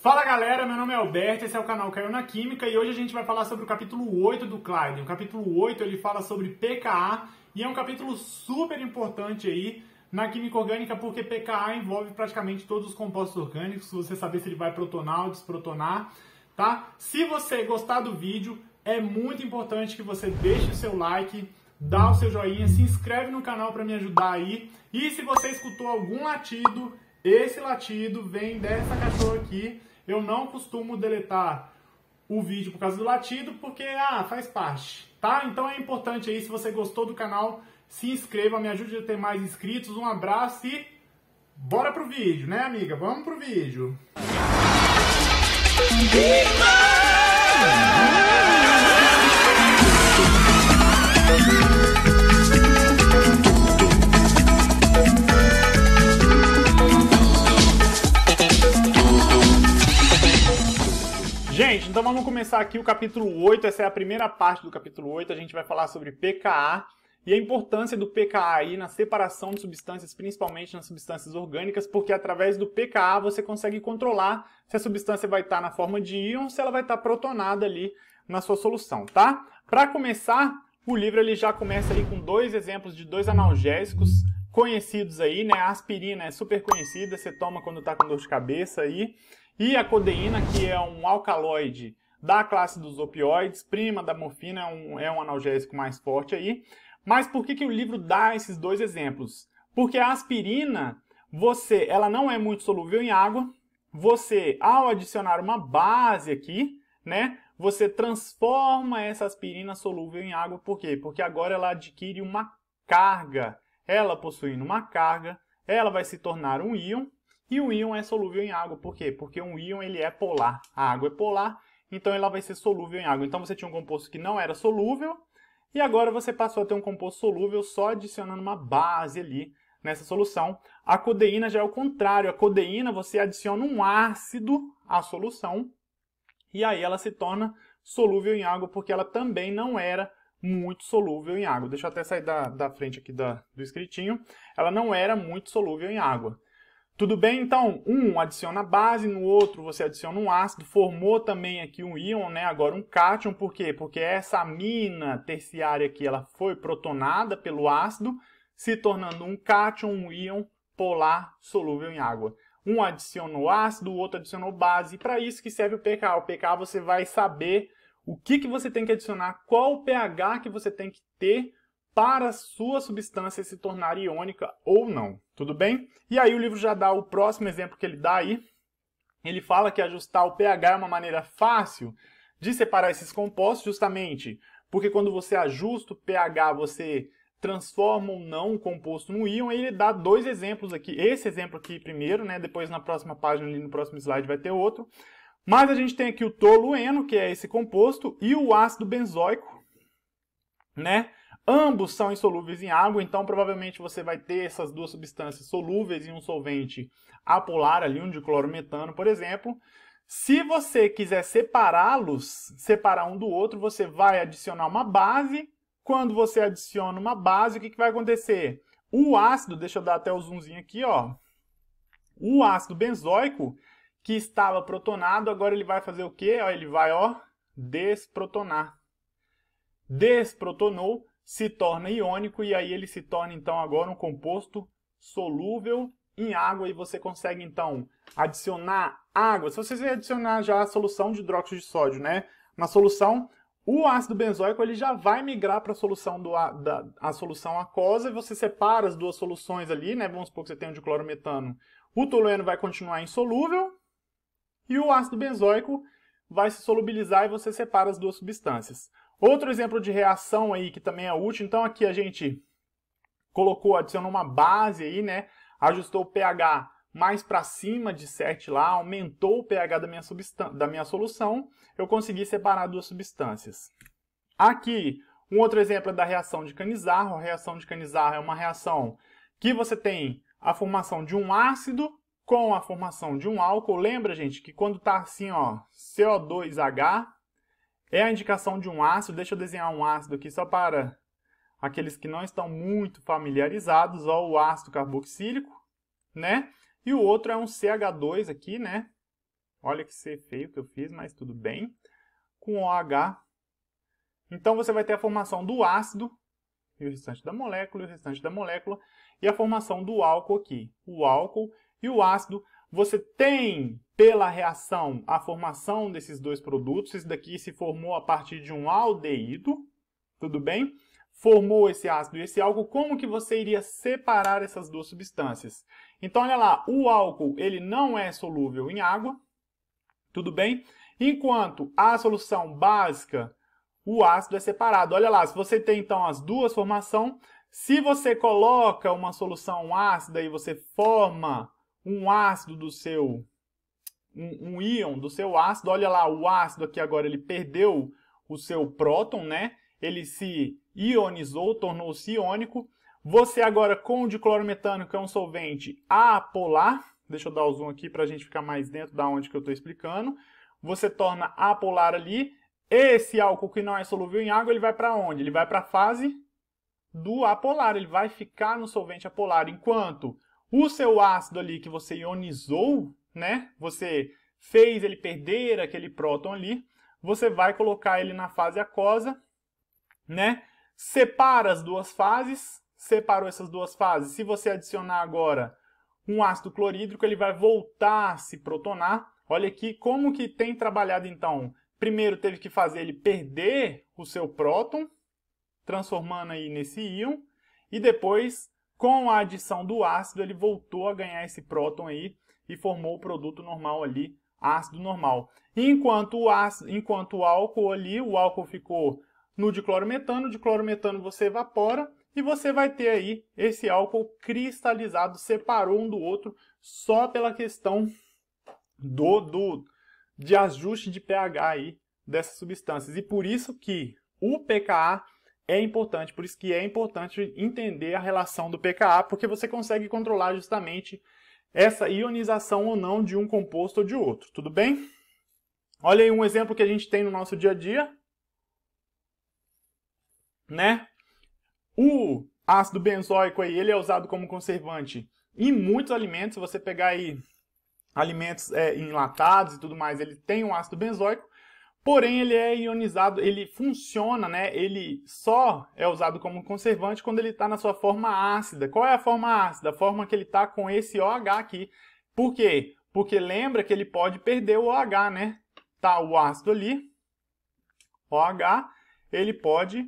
Fala galera, meu nome é Alberto, esse é o canal Caiu na Química e hoje a gente vai falar sobre o capítulo 8 do Clyde. O capítulo 8 ele fala sobre pKa e é um capítulo super importante aí na química orgânica porque pKa envolve praticamente todos os compostos orgânicos, você saber se ele vai protonar ou desprotonar, tá? Se você gostar do vídeo, é muito importante que você deixe o seu like, dá o seu joinha, se inscreve no canal para me ajudar aí e se você escutou algum latido esse latido vem dessa cachorra aqui. Eu não costumo deletar o vídeo por causa do latido, porque ah, faz parte, tá? Então é importante aí, se você gostou do canal, se inscreva, me ajude a ter mais inscritos. Um abraço e bora pro vídeo, né, amiga? Vamos pro vídeo. Viva! Gente, então vamos começar aqui o capítulo 8. Essa é a primeira parte do capítulo 8. A gente vai falar sobre PKA e a importância do PKA aí na separação de substâncias, principalmente nas substâncias orgânicas, porque através do PKA você consegue controlar se a substância vai estar na forma de íon, se ela vai estar protonada ali na sua solução, tá? Para começar, o livro ele já começa ali com dois exemplos de dois analgésicos conhecidos aí, né? A aspirina é super conhecida, você toma quando está com dor de cabeça aí. E a codeína, que é um alcaloide da classe dos opioides, prima da morfina, é um, é um analgésico mais forte aí. Mas por que, que o livro dá esses dois exemplos? Porque a aspirina, você, ela não é muito solúvel em água. Você, ao adicionar uma base aqui, né, você transforma essa aspirina solúvel em água. Por quê? Porque agora ela adquire uma carga. Ela possuindo uma carga, ela vai se tornar um íon e o íon é solúvel em água, por quê? Porque um íon ele é polar, a água é polar, então ela vai ser solúvel em água. Então você tinha um composto que não era solúvel, e agora você passou a ter um composto solúvel só adicionando uma base ali nessa solução. A codeína já é o contrário, a codeína você adiciona um ácido à solução, e aí ela se torna solúvel em água, porque ela também não era muito solúvel em água. Deixa eu até sair da, da frente aqui da, do escritinho. Ela não era muito solúvel em água. Tudo bem? Então, um adiciona base, no outro você adiciona um ácido, formou também aqui um íon, né? agora um cátion, por quê? Porque essa amina terciária aqui ela foi protonada pelo ácido, se tornando um cátion, um íon polar solúvel em água. Um adicionou ácido, o outro adicionou base, e para isso que serve o pKa. O pKa você vai saber o que, que você tem que adicionar, qual o pH que você tem que ter para sua substância se tornar iônica ou não, tudo bem? E aí o livro já dá o próximo exemplo que ele dá aí. Ele fala que ajustar o pH é uma maneira fácil de separar esses compostos, justamente porque quando você ajusta o pH, você transforma ou não o composto no íon, e ele dá dois exemplos aqui. Esse exemplo aqui primeiro, né? Depois na próxima página, ali no próximo slide, vai ter outro. Mas a gente tem aqui o tolueno, que é esse composto, e o ácido benzoico, né? Ambos são insolúveis em água, então provavelmente você vai ter essas duas substâncias solúveis em um solvente apolar, ali um diclorometano, por exemplo. Se você quiser separá-los, separar um do outro, você vai adicionar uma base. Quando você adiciona uma base, o que, que vai acontecer? O ácido, deixa eu dar até o zoomzinho aqui, ó. O ácido benzoico, que estava protonado, agora ele vai fazer o quê? Ó, ele vai, ó, desprotonar. Desprotonou, se torna iônico e aí ele se torna então agora um composto solúvel em água e você consegue então adicionar água. Se você adicionar já a solução de hidróxido de sódio, né, na solução, o ácido benzoico ele já vai migrar para a solução do a, da a solução aquosa e você separa as duas soluções ali, né? Vamos supor que você tem um um diclorometano. O tolueno vai continuar insolúvel e o ácido benzoico vai se solubilizar e você separa as duas substâncias. Outro exemplo de reação aí que também é útil, então aqui a gente colocou, adicionou uma base aí, né? Ajustou o pH mais para cima de 7 lá, aumentou o pH da minha, da minha solução, eu consegui separar duas substâncias. Aqui, um outro exemplo é da reação de Canizarro. A reação de Canizarro é uma reação que você tem a formação de um ácido com a formação de um álcool. Lembra, gente, que quando está assim, ó, CO2H, é a indicação de um ácido, deixa eu desenhar um ácido aqui só para aqueles que não estão muito familiarizados, ó, o ácido carboxílico, né? E o outro é um CH2 aqui, né? Olha que ser feio que eu fiz, mas tudo bem. Com OH. Então você vai ter a formação do ácido e o restante da molécula, e o restante da molécula, e a formação do álcool aqui. O álcool e o ácido você tem, pela reação, a formação desses dois produtos. Isso daqui se formou a partir de um aldeído, tudo bem? Formou esse ácido e esse álcool. Como que você iria separar essas duas substâncias? Então, olha lá, o álcool ele não é solúvel em água, tudo bem? Enquanto a solução básica, o ácido é separado. Olha lá, se você tem então as duas formação, se você coloca uma solução ácida e você forma um ácido do seu um, um, íon do seu ácido, olha lá, o ácido aqui agora ele perdeu o seu próton, né? Ele se ionizou, tornou-se iônico. Você agora com o diclorometano, que é um solvente apolar, deixa eu dar o zoom aqui para a gente ficar mais dentro da onde que eu estou explicando, você torna apolar ali, esse álcool que não é solúvel em água, ele vai para onde? Ele vai para a fase do apolar, ele vai ficar no solvente apolar, enquanto o seu ácido ali que você ionizou, né? Você fez ele perder aquele próton ali, você vai colocar ele na fase aquosa, né? Separa as duas fases, separou essas duas fases. Se você adicionar agora um ácido clorídrico, ele vai voltar a se protonar. Olha aqui como que tem trabalhado então. Primeiro teve que fazer ele perder o seu próton, transformando aí nesse íon, e depois com a adição do ácido, ele voltou a ganhar esse próton aí e formou o produto normal ali, ácido normal. Enquanto o, ácido, enquanto o álcool ali, o álcool ficou no diclorometano, o diclorometano você evapora e você vai ter aí esse álcool cristalizado, separou um do outro só pela questão do, do de ajuste de pH aí dessas substâncias. E por isso que o pKa é importante, por isso que é importante entender a relação do pKa, porque você consegue controlar justamente essa ionização ou não de um composto ou de outro, tudo bem? Olha aí um exemplo que a gente tem no nosso dia a dia, né? O ácido benzoico aí, ele é usado como conservante em muitos alimentos, se você pegar aí alimentos é, enlatados e tudo mais, ele tem um ácido benzoico, Porém, ele é ionizado, ele funciona, né? Ele só é usado como conservante quando ele está na sua forma ácida. Qual é a forma ácida? A forma que ele está com esse OH aqui. Por quê? Porque lembra que ele pode perder o OH, né? Tá o ácido ali, OH, ele pode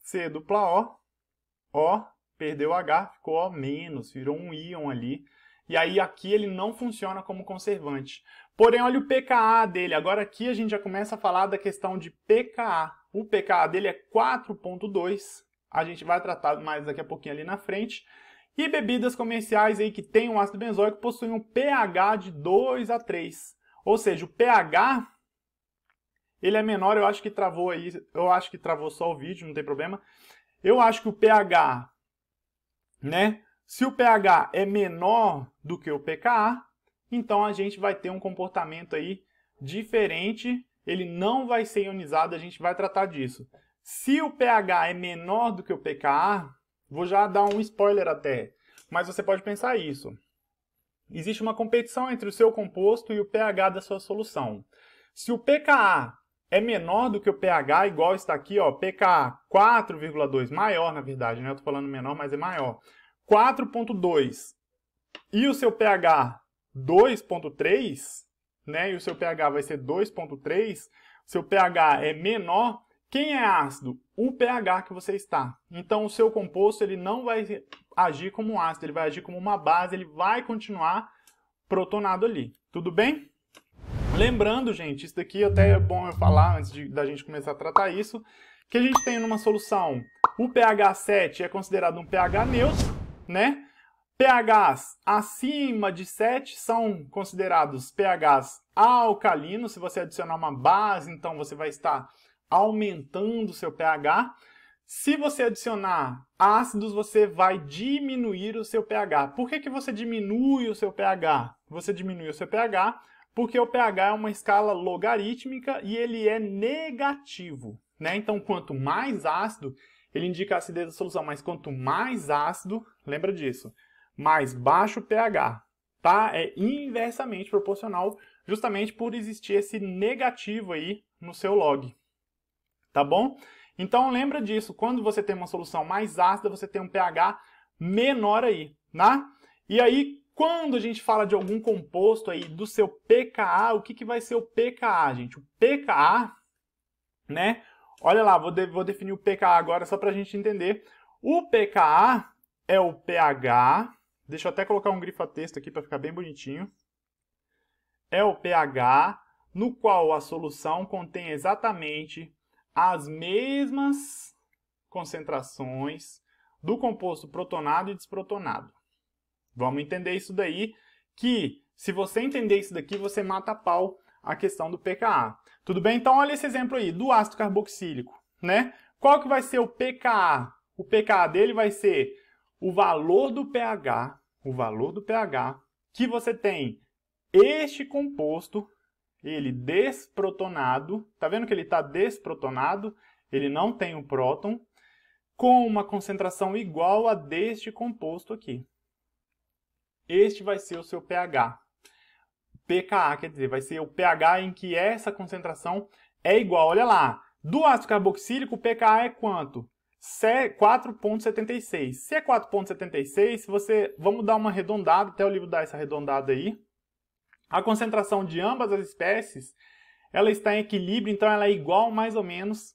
ser dupla O, O, perdeu o H, ficou O menos, virou um íon ali. E aí aqui ele não funciona como conservante. Porém, olha o pKa dele. Agora aqui a gente já começa a falar da questão de pKa. O pKa dele é 4.2. A gente vai tratar mais daqui a pouquinho ali na frente. E bebidas comerciais aí que têm um ácido benzoico possuem um pH de 2 a 3. Ou seja, o pH ele é menor, eu acho que travou aí, eu acho que travou só o vídeo, não tem problema. Eu acho que o pH, né, se o pH é menor do que o pKa, então a gente vai ter um comportamento aí diferente, ele não vai ser ionizado, a gente vai tratar disso. Se o pH é menor do que o pKa, vou já dar um spoiler até, mas você pode pensar isso. Existe uma competição entre o seu composto e o pH da sua solução. Se o pKa é menor do que o pH, igual está aqui, ó, pKa 4,2, maior na verdade, né? Eu estou falando menor, mas é maior. 4.2 e o seu pH 2.3, né? E o seu pH vai ser 2.3, seu pH é menor, quem é ácido? O pH que você está. Então o seu composto ele não vai agir como um ácido, ele vai agir como uma base, ele vai continuar protonado ali. Tudo bem? Lembrando, gente, isso daqui até é bom eu falar antes de, da gente começar a tratar isso, que a gente tem numa solução o pH 7 é considerado um pH neutro, né? pHs acima de 7 são considerados pHs alcalinos. Se você adicionar uma base, então você vai estar aumentando o seu pH. Se você adicionar ácidos, você vai diminuir o seu pH. Por que, que você diminui o seu pH? Você diminui o seu pH porque o pH é uma escala logarítmica e ele é negativo. Né? Então, quanto mais ácido, ele indica a acidez da solução, mas quanto mais ácido, lembra disso, mais baixo o pH, tá? É inversamente proporcional, justamente por existir esse negativo aí no seu log, tá bom? Então lembra disso, quando você tem uma solução mais ácida, você tem um pH menor aí, né? E aí, quando a gente fala de algum composto aí do seu pKa, o que, que vai ser o pKa, gente? O pKa, né? Olha lá, vou, de, vou definir o pKa agora só para a gente entender. O pKa é o pH, deixa eu até colocar um grifa texto aqui para ficar bem bonitinho. É o pH no qual a solução contém exatamente as mesmas concentrações do composto protonado e desprotonado. Vamos entender isso daí, que se você entender isso daqui, você mata a pau a questão do pKa. Tudo bem? Então olha esse exemplo aí do ácido carboxílico, né? Qual que vai ser o pKa? O pKa dele vai ser o valor do pH, o valor do pH que você tem este composto, ele desprotonado, tá vendo que ele está desprotonado? Ele não tem o um próton, com uma concentração igual a deste composto aqui. Este vai ser o seu pH, pKa, quer dizer, vai ser o pH em que essa concentração é igual. Olha lá, do ácido carboxílico, o pKa é quanto? 4,76. Se é 4,76, você vamos dar uma arredondada, até o livro dá essa arredondada aí. A concentração de ambas as espécies, ela está em equilíbrio, então ela é igual mais ou menos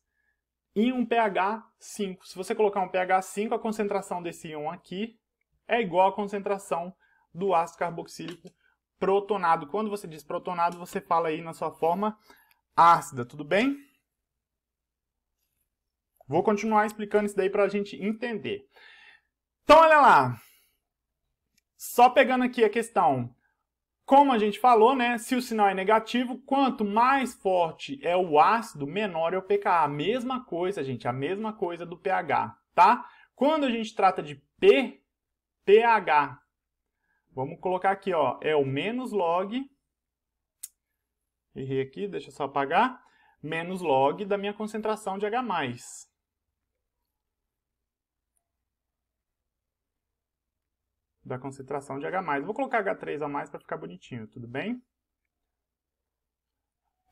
em um pH 5. Se você colocar um pH 5, a concentração desse íon aqui é igual à concentração do ácido carboxílico protonado. Quando você diz protonado, você fala aí na sua forma ácida, tudo bem? Vou continuar explicando isso daí para a gente entender. Então, olha lá. Só pegando aqui a questão. Como a gente falou, né, se o sinal é negativo, quanto mais forte é o ácido, menor é o pKa. A mesma coisa, gente, a mesma coisa do pH, tá? Quando a gente trata de P, pH Vamos colocar aqui, ó, é o menos log, errei aqui, deixa eu só apagar, menos log da minha concentração de H+. Da concentração de H+. Vou colocar H3 a mais para ficar bonitinho, tudo bem?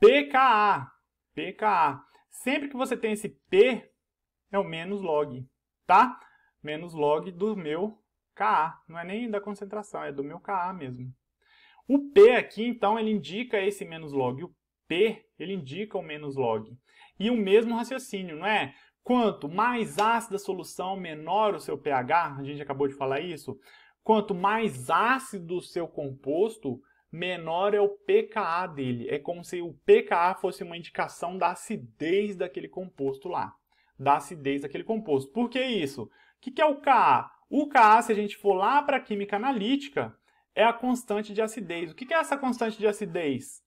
pKa, pKa. Sempre que você tem esse P, é o menos log, tá? Menos log do meu Ka, não é nem da concentração, é do meu Ka mesmo. O P aqui, então, ele indica esse menos log. O P, ele indica o menos log. E o mesmo raciocínio, não é? Quanto mais ácida a solução, menor o seu pH, a gente acabou de falar isso. Quanto mais ácido o seu composto, menor é o pKa dele. É como se o pKa fosse uma indicação da acidez daquele composto lá. Da acidez daquele composto. Por que isso? O que é o Ka? O Ka, se a gente for lá para a química analítica, é a constante de acidez. O que é essa constante de acidez?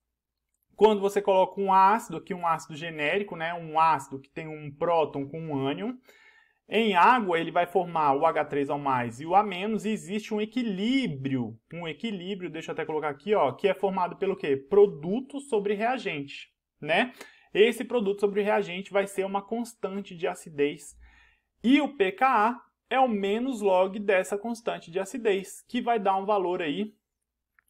Quando você coloca um ácido, aqui um ácido genérico, né, um ácido que tem um próton com um ânion, em água ele vai formar o H3 o mais e o A menos, e existe um equilíbrio, um equilíbrio, deixa eu até colocar aqui, ó, que é formado pelo quê? Produto sobre reagente, né? Esse produto sobre reagente vai ser uma constante de acidez. E o pKa é o menos log dessa constante de acidez, que vai dar um valor aí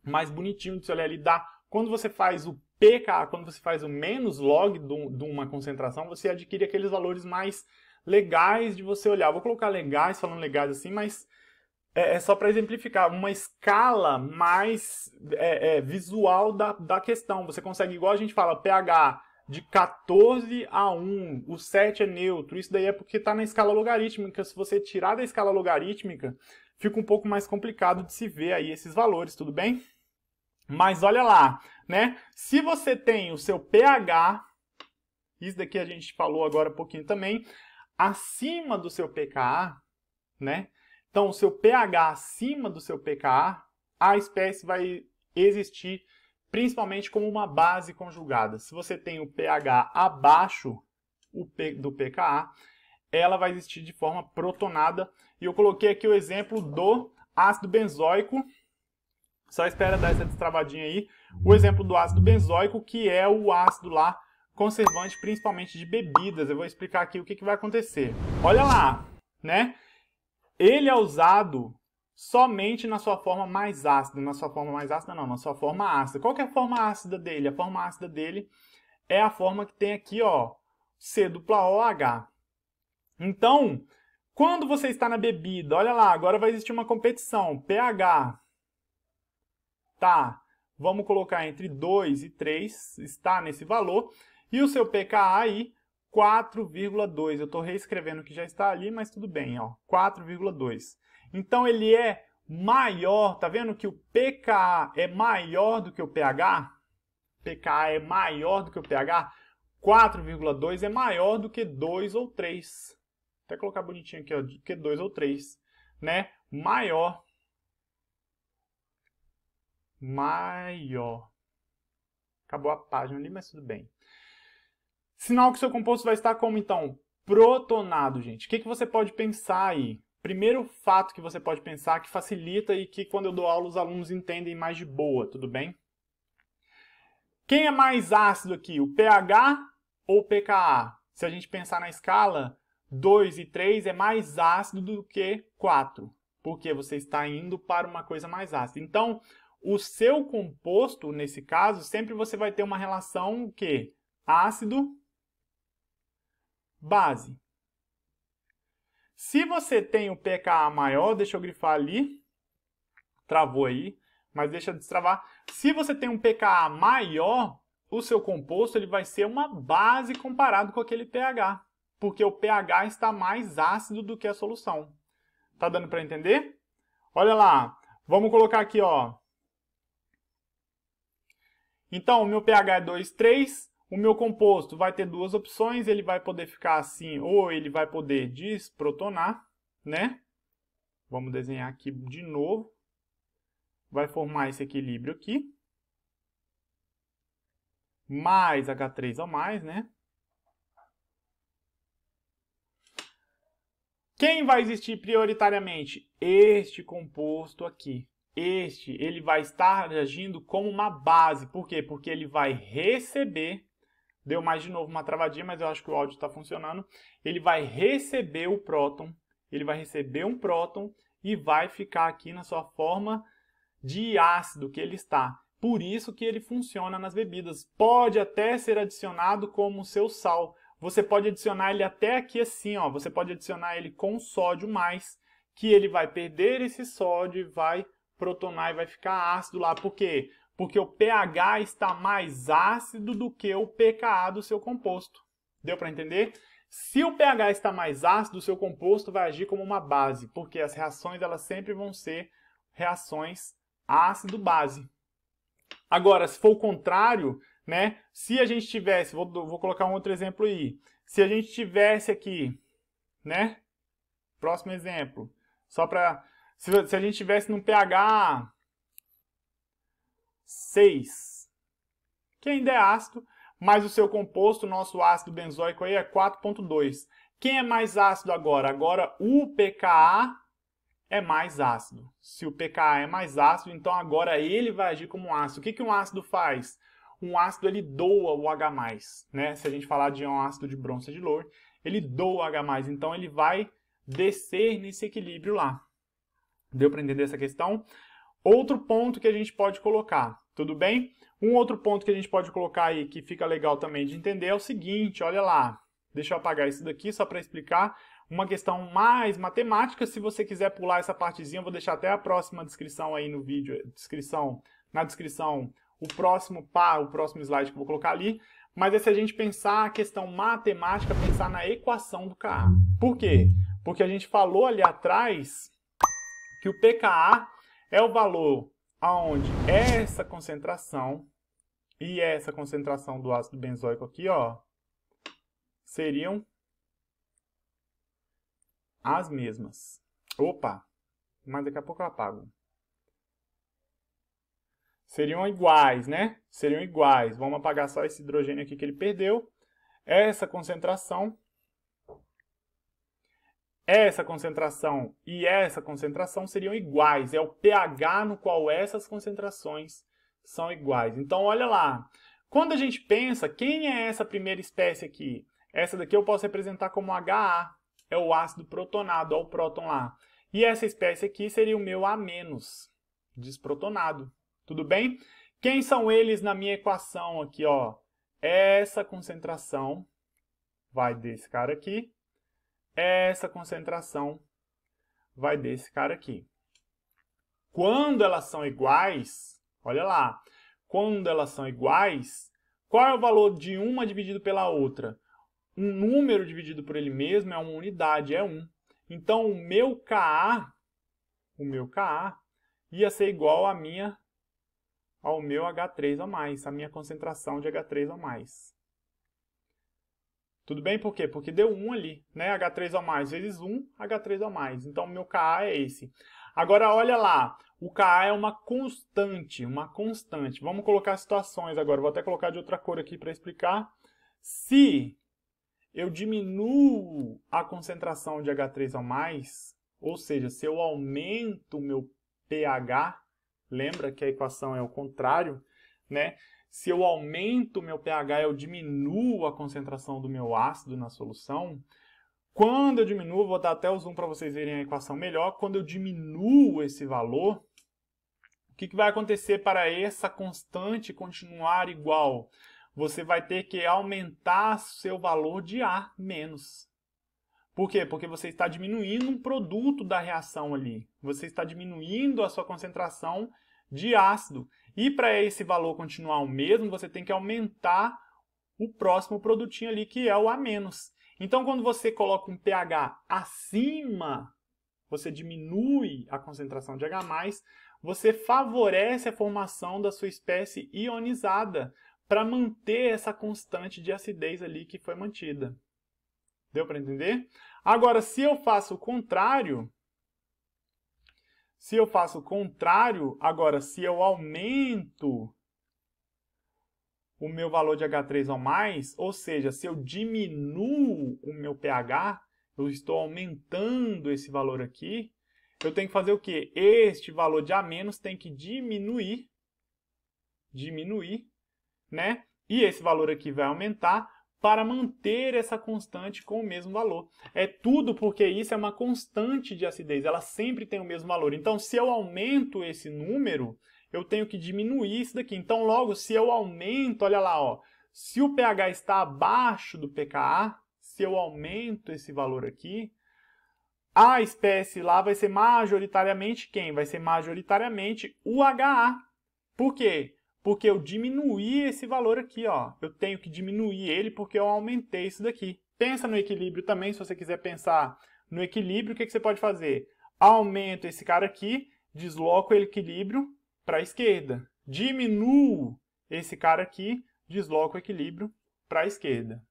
mais bonitinho de se olhar ali, dá, quando você faz o pK, quando você faz o menos log de uma concentração, você adquire aqueles valores mais legais de você olhar. Vou colocar legais, falando legais assim, mas é, é só para exemplificar, uma escala mais é, é, visual da, da questão. Você consegue, igual a gente fala, pH de 14 a 1, o 7 é neutro. Isso daí é porque está na escala logarítmica. Se você tirar da escala logarítmica, fica um pouco mais complicado de se ver aí esses valores, tudo bem? Mas olha lá, né? Se você tem o seu pH, isso daqui a gente falou agora um pouquinho também, acima do seu pKa, né? Então, o seu pH acima do seu pKa, a espécie vai existir principalmente como uma base conjugada. Se você tem o pH abaixo do pKa, ela vai existir de forma protonada. E eu coloquei aqui o exemplo do ácido benzoico. Só espera dar essa destravadinha aí. O exemplo do ácido benzoico, que é o ácido lá conservante, principalmente de bebidas. Eu vou explicar aqui o que, que vai acontecer. Olha lá, né? Ele é usado somente na sua forma mais ácida. Na sua forma mais ácida, não, na sua forma ácida. Qual é a forma ácida dele? A forma ácida dele é a forma que tem aqui, ó, C dupla OH. Então, quando você está na bebida, olha lá, agora vai existir uma competição, pH. Tá, vamos colocar entre 2 e 3, está nesse valor. E o seu pKa aí 4,2. Eu estou reescrevendo o que já está ali, mas tudo bem, ó, 4,2. Então ele é maior, tá vendo que o pKa é maior do que o pH? pKa é maior do que o pH? 4,2 é maior do que 2 ou 3. Vou até colocar bonitinho aqui, ó, do que 2 ou 3, né? Maior. Maior. Acabou a página ali, mas tudo bem. Sinal que seu composto vai estar como, então? Protonado, gente. O que, que você pode pensar aí? Primeiro fato que você pode pensar que facilita e que quando eu dou aula os alunos entendem mais de boa, tudo bem? Quem é mais ácido aqui, o pH ou o pKa? Se a gente pensar na escala, 2 e 3 é mais ácido do que 4, porque você está indo para uma coisa mais ácida. Então, o seu composto, nesse caso, sempre você vai ter uma relação que ácido base. Se você tem o pKa maior, deixa eu grifar ali, travou aí, mas deixa destravar. Se você tem um pKa maior, o seu composto ele vai ser uma base comparado com aquele pH, porque o pH está mais ácido do que a solução. Tá dando para entender? Olha lá, vamos colocar aqui, ó. Então, o meu pH é 2,3, o meu composto vai ter duas opções, ele vai poder ficar assim, ou ele vai poder desprotonar, né? Vamos desenhar aqui de novo. Vai formar esse equilíbrio aqui. Mais H3 ao mais, né? Quem vai existir prioritariamente? Este composto aqui. Este, ele vai estar agindo como uma base. Por quê? Porque ele vai receber Deu mais de novo uma travadinha, mas eu acho que o áudio está funcionando. Ele vai receber o próton, ele vai receber um próton e vai ficar aqui na sua forma de ácido que ele está. Por isso que ele funciona nas bebidas. Pode até ser adicionado como seu sal. Você pode adicionar ele até aqui assim, ó. Você pode adicionar ele com sódio mais, que ele vai perder esse sódio e vai protonar e vai ficar ácido lá. Por quê? porque o pH está mais ácido do que o pKa do seu composto. Deu para entender? Se o pH está mais ácido, o seu composto vai agir como uma base, porque as reações elas sempre vão ser reações ácido-base. Agora, se for o contrário, né? Se a gente tivesse, vou, vou colocar um outro exemplo aí. Se a gente tivesse aqui, né? Próximo exemplo, só para se, se a gente tivesse num pH 6. Que ainda é ácido, mas o seu composto, nosso ácido benzoico aí é 4.2. Quem é mais ácido agora? Agora o pKa é mais ácido. Se o pKa é mais ácido, então agora ele vai agir como ácido. O que, que um ácido faz? Um ácido ele doa o H+, né? Se a gente falar de um ácido de bronze de Lohr, ele doa o H+, então ele vai descer nesse equilíbrio lá. Deu para entender essa questão? Outro ponto que a gente pode colocar. Tudo bem? Um outro ponto que a gente pode colocar aí que fica legal também de entender é o seguinte, olha lá. Deixa eu apagar isso daqui só para explicar uma questão mais matemática. Se você quiser pular essa partezinha, eu vou deixar até a próxima descrição aí no vídeo, descrição, na descrição, o próximo pá, o próximo slide que eu vou colocar ali. Mas é se a gente pensar a questão matemática, pensar na equação do KA. Por quê? Porque a gente falou ali atrás que o PKA é o valor aonde essa concentração e essa concentração do ácido benzoico aqui, ó, seriam as mesmas. Opa, mas daqui a pouco eu apago. Seriam iguais, né? Seriam iguais. Vamos apagar só esse hidrogênio aqui que ele perdeu. Essa concentração essa concentração e essa concentração seriam iguais. É o pH no qual essas concentrações são iguais. Então, olha lá. Quando a gente pensa, quem é essa primeira espécie aqui? Essa daqui eu posso representar como HA. É o ácido protonado, olha é o próton lá. E essa espécie aqui seria o meu A-, desprotonado. Tudo bem? Quem são eles na minha equação aqui? Ó? Essa concentração vai desse cara aqui essa concentração vai desse cara aqui. Quando elas são iguais, olha lá, quando elas são iguais, qual é o valor de uma dividido pela outra? Um número dividido por ele mesmo é uma unidade, é 1. Um. Então, o meu Ka, o meu Ka, ia ser igual à minha, ao meu H3 o mais, a minha concentração de H3 o mais. Tudo bem? Por quê? Porque deu 1 ali, né? H3 o mais vezes 1, H3 ao mais. Então, meu Ka é esse. Agora, olha lá. O Ka é uma constante, uma constante. Vamos colocar situações agora. Vou até colocar de outra cor aqui para explicar. Se eu diminuo a concentração de H3 ao mais, ou seja, se eu aumento o meu pH, lembra que a equação é o contrário, né? se eu aumento o meu pH, eu diminuo a concentração do meu ácido na solução. Quando eu diminuo, vou dar até o zoom para vocês verem a equação melhor, quando eu diminuo esse valor, o que, que vai acontecer para essa constante continuar igual? Você vai ter que aumentar seu valor de A menos. Por quê? Porque você está diminuindo um produto da reação ali. Você está diminuindo a sua concentração de ácido. E para esse valor continuar o mesmo, você tem que aumentar o próximo produtinho ali, que é o a menos. Então, quando você coloca um pH acima, você diminui a concentração de H+, você favorece a formação da sua espécie ionizada para manter essa constante de acidez ali que foi mantida. Deu para entender? Agora, se eu faço o contrário, se eu faço o contrário, agora, se eu aumento o meu valor de H3 ou mais, ou seja, se eu diminuo o meu pH, eu estou aumentando esse valor aqui, eu tenho que fazer o quê? Este valor de A- tem que diminuir, diminuir, né? E esse valor aqui vai aumentar, para manter essa constante com o mesmo valor. É tudo porque isso é uma constante de acidez, ela sempre tem o mesmo valor. Então, se eu aumento esse número, eu tenho que diminuir isso daqui. Então, logo, se eu aumento, olha lá, ó, se o pH está abaixo do pKa, se eu aumento esse valor aqui, a espécie lá vai ser majoritariamente quem? Vai ser majoritariamente o HA. Por quê? porque eu diminuí esse valor aqui, ó. Eu tenho que diminuir ele porque eu aumentei isso daqui. Pensa no equilíbrio também, se você quiser pensar no equilíbrio, o que, que você pode fazer? Aumento esse cara aqui, desloco o equilíbrio para a esquerda. Diminuo esse cara aqui, desloco o equilíbrio para a esquerda.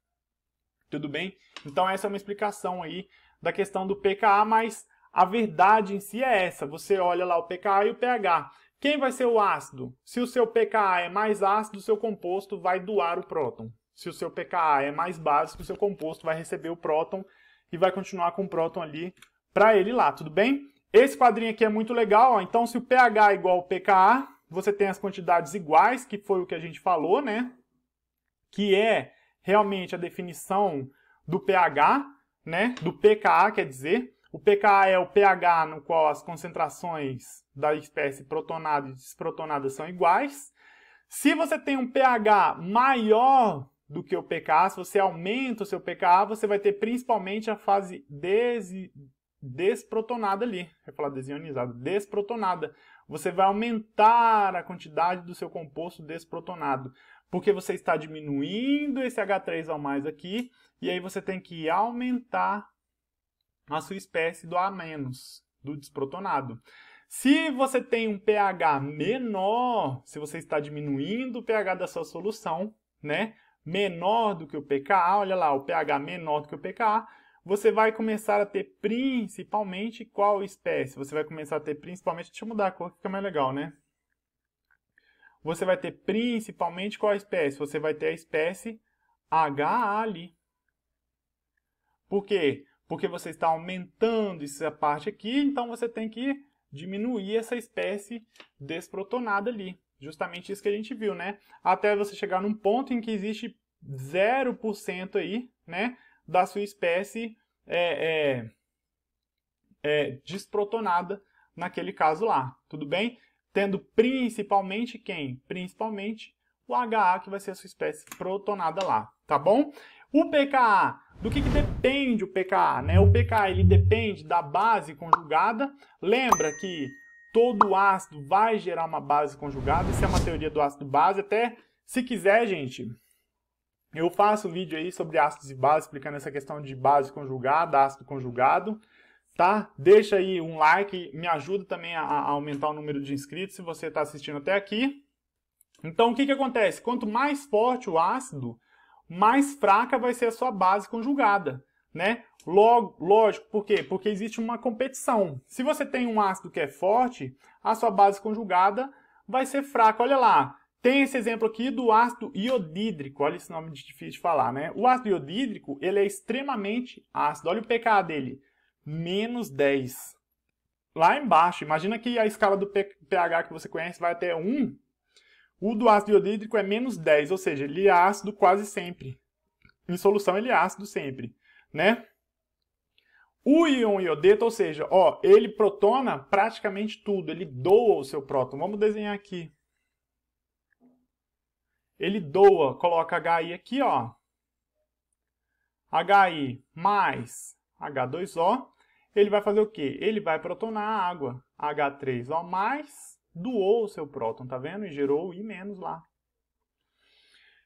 Tudo bem? Então essa é uma explicação aí da questão do pKa, mas a verdade em si é essa. Você olha lá o pKa e o pH. Quem vai ser o ácido? Se o seu pKa é mais ácido, o seu composto vai doar o próton. Se o seu pKa é mais básico, o seu composto vai receber o próton e vai continuar com o próton ali para ele lá, tudo bem? Esse quadrinho aqui é muito legal, ó. então se o pH é igual ao pKa, você tem as quantidades iguais, que foi o que a gente falou, né? Que é realmente a definição do pH, né? Do pKa, quer dizer. O pKa é o pH no qual as concentrações da espécie protonada e desprotonada são iguais. Se você tem um pH maior do que o pKa, se você aumenta o seu pKa, você vai ter principalmente a fase des... desprotonada ali. Vai falar desionizada, desprotonada. Você vai aumentar a quantidade do seu composto desprotonado, porque você está diminuindo esse H3 ao mais aqui, e aí você tem que aumentar na sua espécie do A-, do desprotonado. Se você tem um pH menor, se você está diminuindo o pH da sua solução, né, menor do que o pKa, olha lá, o pH menor do que o pKa, você vai começar a ter principalmente qual espécie? Você vai começar a ter principalmente, deixa eu mudar a cor que fica mais legal, né? Você vai ter principalmente qual espécie? Você vai ter a espécie HA ali. Por quê? porque você está aumentando essa parte aqui, então você tem que diminuir essa espécie desprotonada ali. Justamente isso que a gente viu, né? Até você chegar num ponto em que existe 0% aí, né, da sua espécie é, é, é, desprotonada naquele caso lá, tudo bem? Tendo principalmente quem? Principalmente o HA, que vai ser a sua espécie protonada lá, tá bom? O PKA, do que, que depende o PKA? Né? O PKA ele depende da base conjugada. Lembra que todo ácido vai gerar uma base conjugada. Isso é uma teoria do ácido-base. Até se quiser, gente, eu faço um vídeo aí sobre ácidos e bases, explicando essa questão de base conjugada, ácido conjugado. Tá? Deixa aí um like, me ajuda também a, a aumentar o número de inscritos se você está assistindo até aqui. Então, o que, que acontece? Quanto mais forte o ácido, mais fraca vai ser a sua base conjugada, né? Logo, lógico, por quê? Porque existe uma competição. Se você tem um ácido que é forte, a sua base conjugada vai ser fraca. Olha lá, tem esse exemplo aqui do ácido iodídrico. Olha esse nome difícil de falar, né? O ácido iodídrico, ele é extremamente ácido. Olha o pKa dele, menos 10. Lá embaixo, imagina que a escala do pH que você conhece vai até 1, o do ácido iodídrico é menos 10, ou seja, ele é ácido quase sempre. Em solução, ele é ácido sempre, né? O íon iodeto, ou seja, ó, ele protona praticamente tudo, ele doa o seu próton. Vamos desenhar aqui. Ele doa, coloca HI aqui, ó. HI mais H2O. Ele vai fazer o quê? Ele vai protonar a água. H3O mais doou o seu próton, tá vendo? E gerou o I- lá.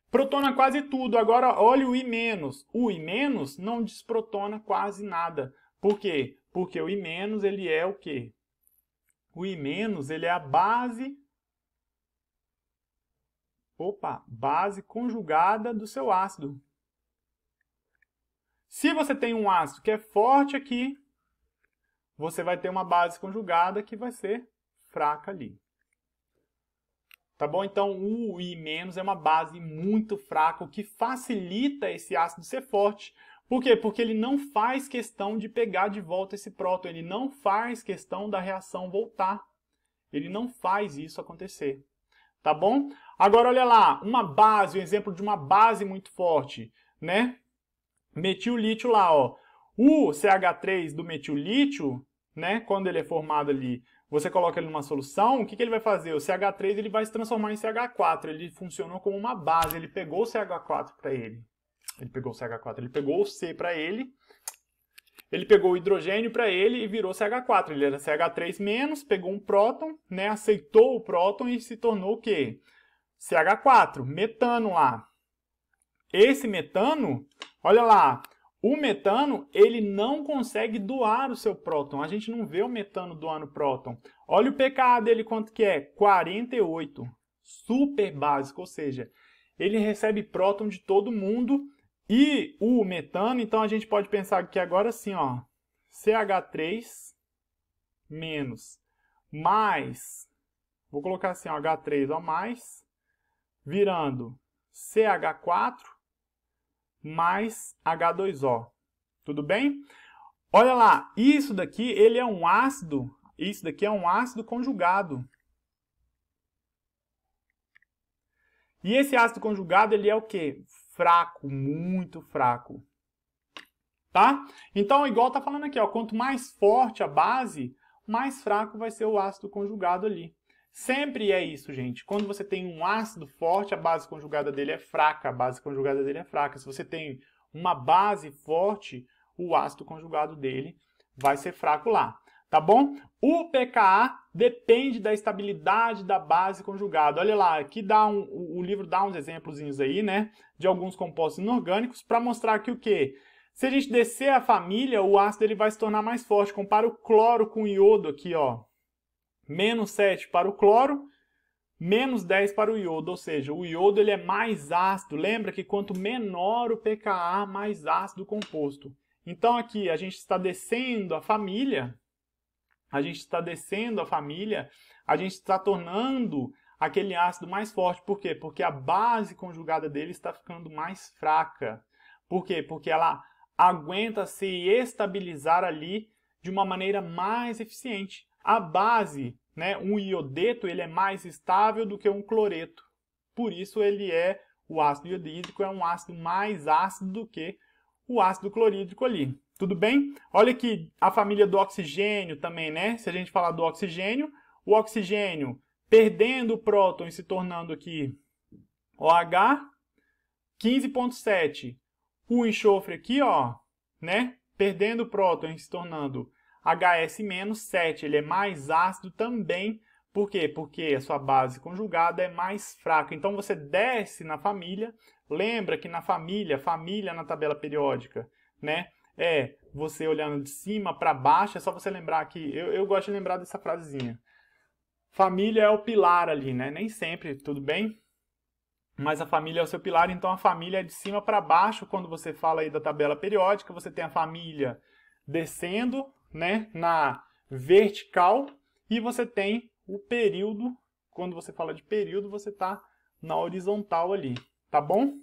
Protona quase tudo. Agora, olha o I-. O I- não desprotona quase nada. Por quê? Porque o I- ele é o quê? O I- ele é a base Opa, base conjugada do seu ácido. Se você tem um ácido que é forte aqui, você vai ter uma base conjugada que vai ser fraca ali. Tá bom? Então, o I- é uma base muito fraca, o que facilita esse ácido ser forte. Por quê? Porque ele não faz questão de pegar de volta esse próton, ele não faz questão da reação voltar. Ele não faz isso acontecer. Tá bom? Agora, olha lá, uma base, um exemplo de uma base muito forte, né? lítio lá, ó. O CH3 do metilítio, né, quando ele é formado ali você coloca ele numa solução, o que, que ele vai fazer? O CH3 ele vai se transformar em CH4, ele funcionou como uma base, ele pegou o CH4 para ele. Ele pegou o CH4, ele pegou o C para ele, ele pegou o hidrogênio para ele e virou CH4. Ele era CH3-, pegou um próton, né, aceitou o próton e se tornou o quê? CH4, metano lá. Esse metano, olha lá, o metano, ele não consegue doar o seu próton. A gente não vê o metano doando próton. Olha o pKa dele quanto que é? 48. Super básico, ou seja, ele recebe próton de todo mundo e o metano, então a gente pode pensar que agora sim, ó, CH3 menos mais, vou colocar assim, ó, H3 ó, mais, virando CH4 mais H2O. Tudo bem? Olha lá, isso daqui, ele é um ácido, isso daqui é um ácido conjugado. E esse ácido conjugado, ele é o quê? Fraco, muito fraco. Tá? Então, igual tá falando aqui, ó, quanto mais forte a base, mais fraco vai ser o ácido conjugado ali. Sempre é isso, gente. Quando você tem um ácido forte, a base conjugada dele é fraca, a base conjugada dele é fraca. Se você tem uma base forte, o ácido conjugado dele vai ser fraco lá, tá bom? O pKa depende da estabilidade da base conjugada. Olha lá, aqui dá um, o livro dá uns exemplos aí, né, de alguns compostos inorgânicos para mostrar que o quê? Se a gente descer a família, o ácido ele vai se tornar mais forte. Compara o cloro com o iodo aqui, ó menos 7 para o cloro, menos 10 para o iodo, ou seja, o iodo ele é mais ácido. Lembra que quanto menor o pKa, mais ácido o composto. Então aqui a gente está descendo a família, a gente está descendo a família, a gente está tornando aquele ácido mais forte. Por quê? Porque a base conjugada dele está ficando mais fraca. Por quê? Porque ela aguenta se estabilizar ali de uma maneira mais eficiente. A base, né, um iodeto, ele é mais estável do que um cloreto. Por isso ele é o ácido iodídrico é um ácido mais ácido do que o ácido clorídrico ali. Tudo bem? Olha aqui a família do oxigênio também, né? Se a gente falar do oxigênio, o oxigênio perdendo o próton e se tornando aqui OH, 15.7. O enxofre aqui, ó, né? Perdendo o próton e se tornando HS-7 ele é mais ácido também. Por quê? Porque a sua base conjugada é mais fraca. Então você desce na família. Lembra que na família, família na tabela periódica, né? É você olhando de cima para baixo. É só você lembrar que. Eu, eu gosto de lembrar dessa frasezinha. Família é o pilar ali, né? Nem sempre, tudo bem? mas a família é o seu pilar, então a família é de cima para baixo. Quando você fala aí da tabela periódica, você tem a família descendo né, na vertical e você tem o período, quando você fala de período, você está na horizontal ali, tá bom?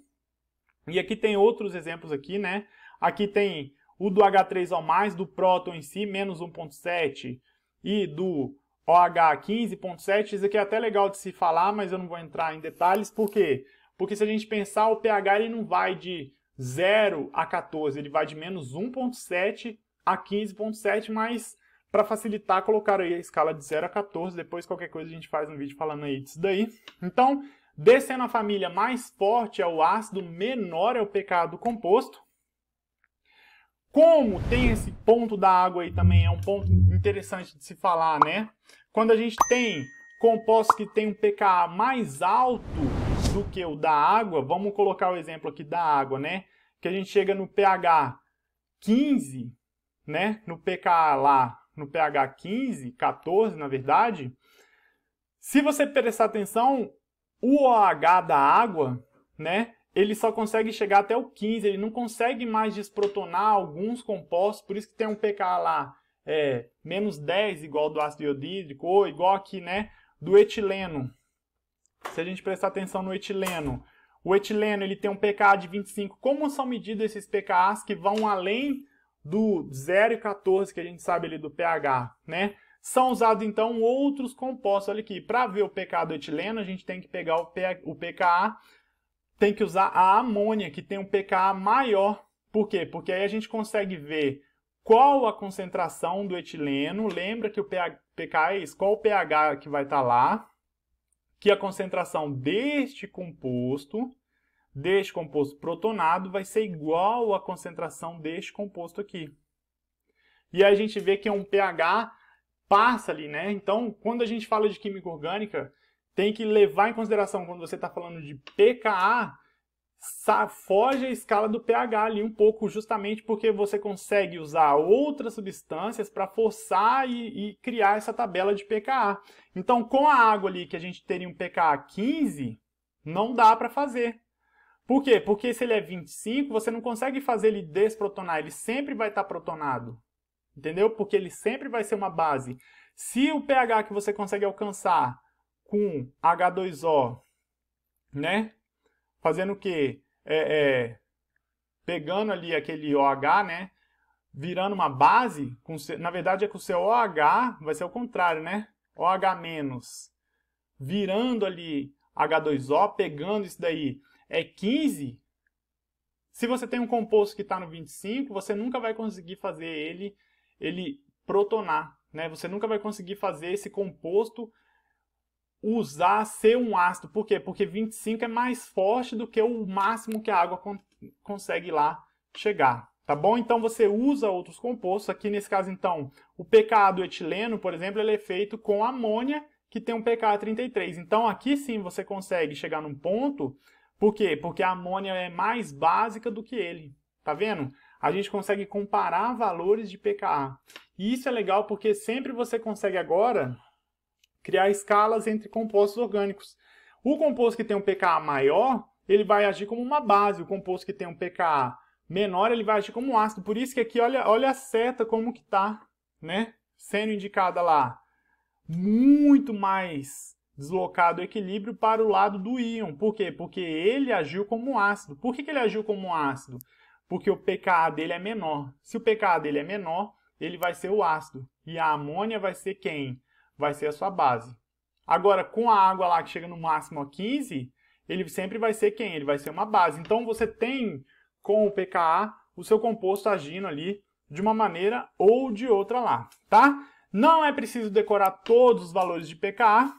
E aqui tem outros exemplos aqui, né? Aqui tem o do H3 ao mais, do próton em si, menos 1.7 e do OH 15.7. Isso aqui é até legal de se falar, mas eu não vou entrar em detalhes. Por quê? Porque se a gente pensar, o pH ele não vai de 0 a 14, ele vai de menos 1.7 a 15.7, mas para facilitar, colocaram aí a escala de 0 a 14, depois qualquer coisa a gente faz um vídeo falando aí disso daí. Então, descendo a família mais forte é o ácido, menor é o pecado composto. Como tem esse ponto da água aí também, é um ponto interessante de se falar, né? Quando a gente tem compostos que tem um pKa mais alto do que o da água, vamos colocar o exemplo aqui da água, né? Que a gente chega no pH 15, né, no pKa lá, no pH 15, 14, na verdade, se você prestar atenção, o OH da água, né, ele só consegue chegar até o 15, ele não consegue mais desprotonar alguns compostos, por isso que tem um pKa lá é, menos 10 igual do ácido iodídrico, ou igual aqui, né, do etileno. Se a gente prestar atenção no etileno, o etileno ele tem um pKa de 25. Como são medidos esses pKas que vão além do 0 e 14 que a gente sabe ali do pH, né? São usados então outros compostos. Olha aqui, para ver o pK do etileno, a gente tem que pegar o, pH, o pKa, tem que usar a amônia, que tem um pKa maior. Por quê? Porque aí a gente consegue ver qual a concentração do etileno. Lembra que o pH, pKa é isso, qual o pH que vai estar tá lá, que é a concentração deste composto deste composto protonado vai ser igual à concentração deste composto aqui. E aí a gente vê que é um pH passa ali, né? Então, quando a gente fala de química orgânica, tem que levar em consideração, quando você está falando de pKa, foge a escala do pH ali um pouco, justamente porque você consegue usar outras substâncias para forçar e, e, criar essa tabela de pKa. Então, com a água ali, que a gente teria um pKa 15, não dá para fazer. Por quê? Porque se ele é 25, você não consegue fazer ele desprotonar, ele sempre vai estar tá protonado. Entendeu? Porque ele sempre vai ser uma base. Se o pH que você consegue alcançar com H2O, né? Fazendo o quê? É, é, pegando ali aquele OH, né? Virando uma base, com, na verdade é que o seu OH vai ser o contrário, né? OH- virando ali H2O, pegando isso daí é 15, se você tem um composto que está no 25, você nunca vai conseguir fazer ele, ele protonar. Né? Você nunca vai conseguir fazer esse composto usar ser um ácido. Por quê? Porque 25 é mais forte do que o máximo que a água con consegue lá chegar. Tá bom? Então você usa outros compostos. Aqui nesse caso, então, o pKa do etileno, por exemplo, ele é feito com amônia, que tem um pKa 33. Então aqui sim você consegue chegar num ponto por quê? Porque a amônia é mais básica do que ele. Tá vendo? A gente consegue comparar valores de pKa. E isso é legal porque sempre você consegue agora criar escalas entre compostos orgânicos. O composto que tem um pKa maior, ele vai agir como uma base. O composto que tem um pKa menor, ele vai agir como um ácido. Por isso que aqui, olha, olha a seta como que está, né? Sendo indicada lá muito mais deslocado o equilíbrio para o lado do íon. Por quê? Porque ele agiu como um ácido. Por que, que ele agiu como um ácido? Porque o pKa dele é menor. Se o pKa dele é menor, ele vai ser o ácido. E a amônia vai ser quem? Vai ser a sua base. Agora, com a água lá que chega no máximo a 15, ele sempre vai ser quem? Ele vai ser uma base. Então, você tem com o pKa o seu composto agindo ali de uma maneira ou de outra lá, tá? Não é preciso decorar todos os valores de pKa,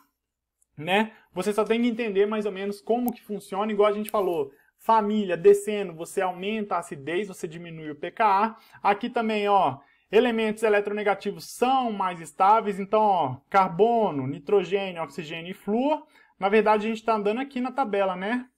né? Você só tem que entender mais ou menos como que funciona, igual a gente falou. Família, descendo, você aumenta a acidez, você diminui o pKa. Aqui também, ó, elementos eletronegativos são mais estáveis, então, ó, carbono, nitrogênio, oxigênio e flúor. Na verdade, a gente está andando aqui na tabela, né?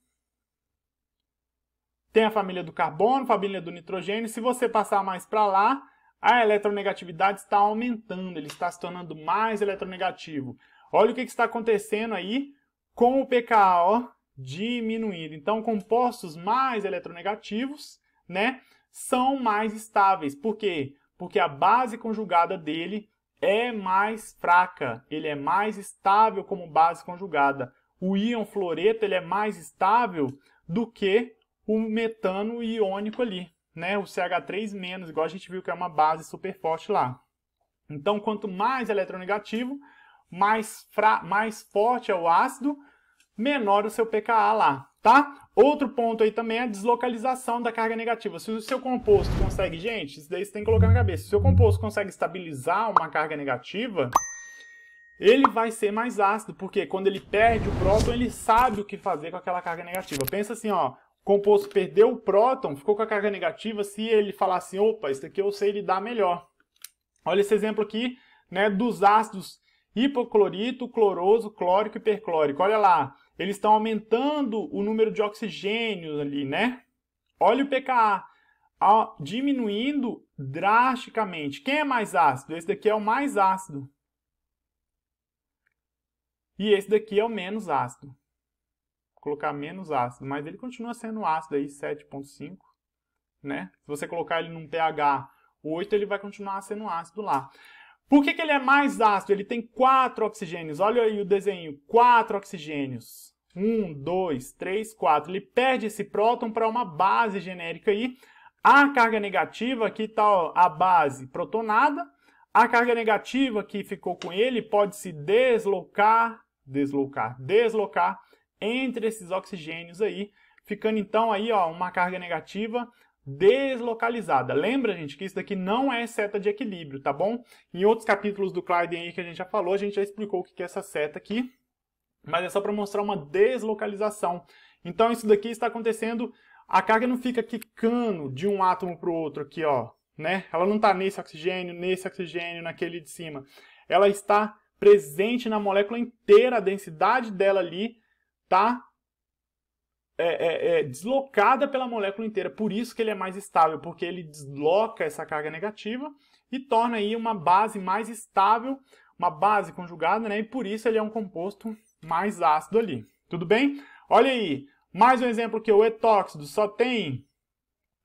Tem a família do carbono, família do nitrogênio. Se você passar mais para lá, a eletronegatividade está aumentando, ele está se tornando mais eletronegativo. Olha o que, está acontecendo aí com o PKO diminuindo. Então, compostos mais eletronegativos, né, são mais estáveis. Por quê? Porque a base conjugada dele é mais fraca, ele é mais estável como base conjugada. O íon fluoreto ele é mais estável do que o metano iônico ali, né? O CH3 menos, igual a gente viu que é uma base super forte lá. Então, quanto mais eletronegativo, mais, fra... mais forte é o ácido, menor o seu pKa lá, tá? Outro ponto aí também é a deslocalização da carga negativa. Se o seu composto consegue, gente, isso daí você tem que colocar na cabeça, se o seu composto consegue estabilizar uma carga negativa, ele vai ser mais ácido, porque quando ele perde o próton, ele sabe o que fazer com aquela carga negativa. Pensa assim, ó, composto perdeu o próton, ficou com a carga negativa, se ele falar assim, opa, isso aqui eu sei lidar melhor. Olha esse exemplo aqui, né, dos ácidos hipoclorito, cloroso, clórico e perclórico. Olha lá, eles estão aumentando o número de oxigênio ali, né? Olha o pKa, diminuindo drasticamente. Quem é mais ácido? Esse daqui é o mais ácido. E esse daqui é o menos ácido. Vou colocar menos ácido, mas ele continua sendo ácido aí, 7.5, né? Se você colocar ele num pH 8, ele vai continuar sendo ácido lá. Por que, que ele é mais ácido? Ele tem quatro oxigênios. Olha aí o desenho, quatro oxigênios. Um, dois, três, quatro. Ele perde esse próton para uma base genérica aí. A carga negativa, aqui está a base protonada. A carga negativa que ficou com ele pode se deslocar, deslocar, deslocar entre esses oxigênios aí, ficando então aí ó, uma carga negativa deslocalizada. Lembra, gente, que isso daqui não é seta de equilíbrio, tá bom? Em outros capítulos do Clyden aí que a gente já falou, a gente já explicou o que é essa seta aqui, mas é só para mostrar uma deslocalização. Então isso daqui está acontecendo, a carga não fica quicando de um átomo para o outro aqui, ó, né? Ela não está nesse oxigênio, nesse oxigênio, naquele de cima. Ela está presente na molécula inteira, a densidade dela ali tá é, é, é, deslocada pela molécula inteira. Por isso que ele é mais estável, porque ele desloca essa carga negativa e torna aí uma base mais estável, uma base conjugada, né? E por isso ele é um composto mais ácido ali. Tudo bem? Olha aí, mais um exemplo que o etóxido só tem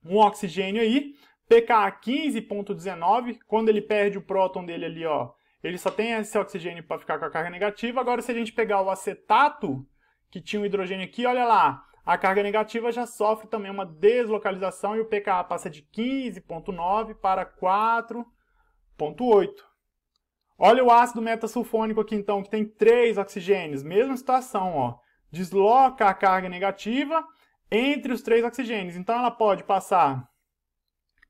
um oxigênio aí, pKa 15.19, quando ele perde o próton dele ali, ó, ele só tem esse oxigênio para ficar com a carga negativa. Agora, se a gente pegar o acetato, que tinha o um hidrogênio aqui, olha lá, a carga negativa já sofre também uma deslocalização e o pKa passa de 15,9 para 4,8. Olha o ácido metasulfônico aqui então, que tem 3 oxigênios, mesma situação, ó. Desloca a carga negativa entre os três oxigênios. Então ela pode passar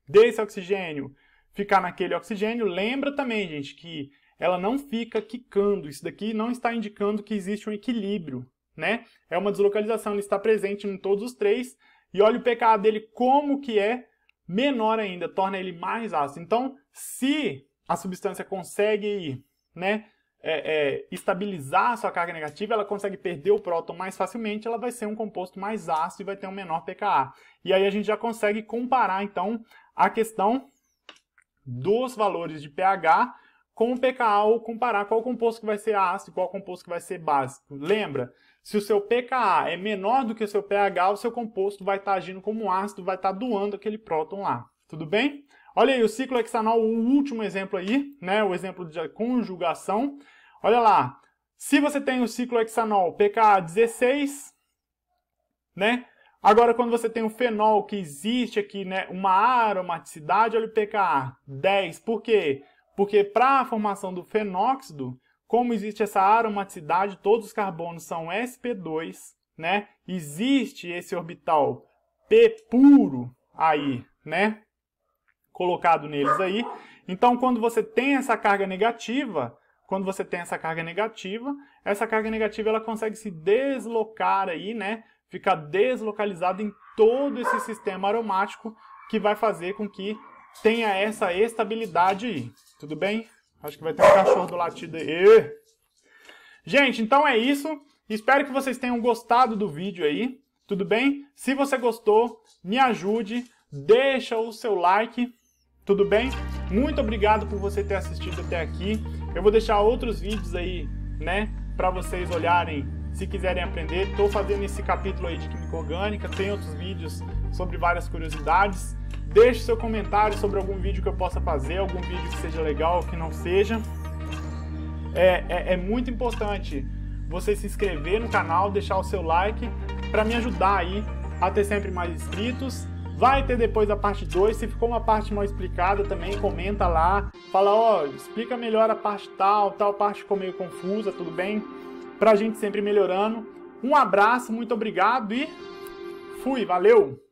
desse oxigênio, ficar naquele oxigênio. Lembra também, gente, que ela não fica quicando. Isso daqui não está indicando que existe um equilíbrio né? É uma deslocalização, ele está presente em todos os três. E olha o pKa dele como que é menor ainda, torna ele mais ácido. Então, se a substância consegue né, é, é, estabilizar a sua carga negativa, ela consegue perder o próton mais facilmente, ela vai ser um composto mais ácido e vai ter um menor pKa. E aí a gente já consegue comparar, então, a questão dos valores de pH com o pKa ou comparar qual composto que vai ser ácido e qual composto que vai ser básico. Lembra? Se o seu pKa é menor do que o seu pH, o seu composto vai estar tá agindo como um ácido, vai estar tá doando aquele próton lá. Tudo bem? Olha aí, o ciclo hexanol, o último exemplo aí, né? O exemplo de conjugação. Olha lá. Se você tem o ciclo hexanol pKa 16, né? Agora, quando você tem o fenol, que existe aqui né, uma aromaticidade, olha o pKa 10. Por quê? Porque para a formação do fenóxido, como existe essa aromaticidade, todos os carbonos são sp2, né? Existe esse orbital p puro aí, né? Colocado neles aí. Então, quando você tem essa carga negativa, quando você tem essa carga negativa, essa carga negativa ela consegue se deslocar aí, né? Ficar deslocalizada em todo esse sistema aromático que vai fazer com que tenha essa estabilidade aí. Tudo bem? Acho que vai ter um cachorro do latido aí. Gente, então é isso. Espero que vocês tenham gostado do vídeo aí. Tudo bem? Se você gostou, me ajude. Deixa o seu like. Tudo bem? Muito obrigado por você ter assistido até aqui. Eu vou deixar outros vídeos aí, né? Para vocês olharem se quiserem aprender. Estou fazendo esse capítulo aí de Química Orgânica. Tem outros vídeos sobre várias curiosidades. Deixe seu comentário sobre algum vídeo que eu possa fazer, algum vídeo que seja legal ou que não seja. É, é, é, muito importante você se inscrever no canal, deixar o seu like para me ajudar aí a ter sempre mais inscritos. Vai ter depois a parte 2, se ficou uma parte mal explicada também, comenta lá, fala, ó, oh, explica melhor a parte tal, tal parte ficou meio confusa, tudo bem? Pra gente sempre melhorando. Um abraço, muito obrigado e fui, valeu!